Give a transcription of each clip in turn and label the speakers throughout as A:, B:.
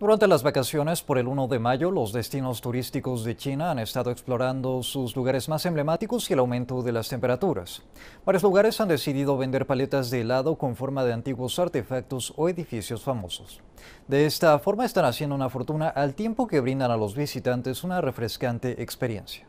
A: Durante las vacaciones por el 1 de mayo, los destinos turísticos de China han estado explorando sus lugares más emblemáticos y el aumento de las temperaturas. Varios lugares han decidido vender paletas de helado con forma de antiguos artefactos o edificios famosos. De esta forma están haciendo una fortuna al tiempo que brindan a los visitantes una refrescante experiencia.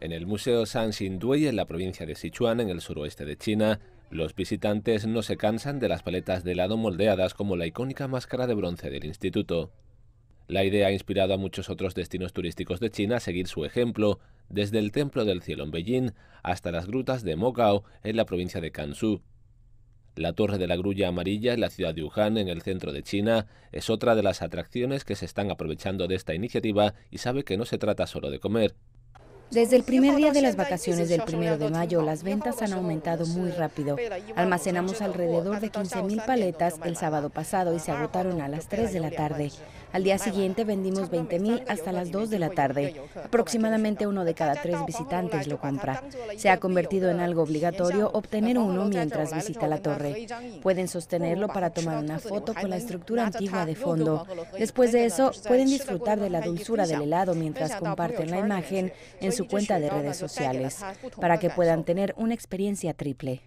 B: En el Museo San en la provincia de Sichuan, en el suroeste de China, los visitantes no se cansan de las paletas de helado moldeadas como la icónica máscara de bronce del instituto. La idea ha inspirado a muchos otros destinos turísticos de China a seguir su ejemplo, desde el Templo del Cielo en Beijing hasta las grutas de Mogao en la provincia de Kansu. La Torre de la Grulla Amarilla en la ciudad de Wuhan, en el centro de China, es otra de las atracciones que se están aprovechando de esta iniciativa y sabe que no se trata solo de comer.
C: Desde el primer día de las vacaciones del primero de mayo, las ventas han aumentado muy rápido. Almacenamos alrededor de 15.000 paletas el sábado pasado y se agotaron a las 3 de la tarde. Al día siguiente vendimos 20.000 hasta las 2 de la tarde. Aproximadamente uno de cada tres visitantes lo compra. Se ha convertido en algo obligatorio obtener uno mientras visita la torre. Pueden sostenerlo uh, para tomar una foto con la estructura antigua de fondo. Después de eso, pueden disfrutar de la dulzura del helado mientras comparten la imagen en su cuenta de redes sociales para que puedan tener una experiencia triple.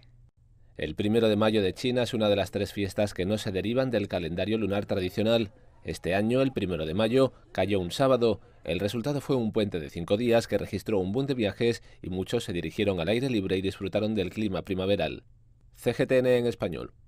B: El primero de mayo de China es una de las tres fiestas que no se derivan del calendario lunar tradicional. Este año, el primero de mayo, cayó un sábado. El resultado fue un puente de cinco días que registró un boom de viajes y muchos se dirigieron al aire libre y disfrutaron del clima primaveral. CGTN en español.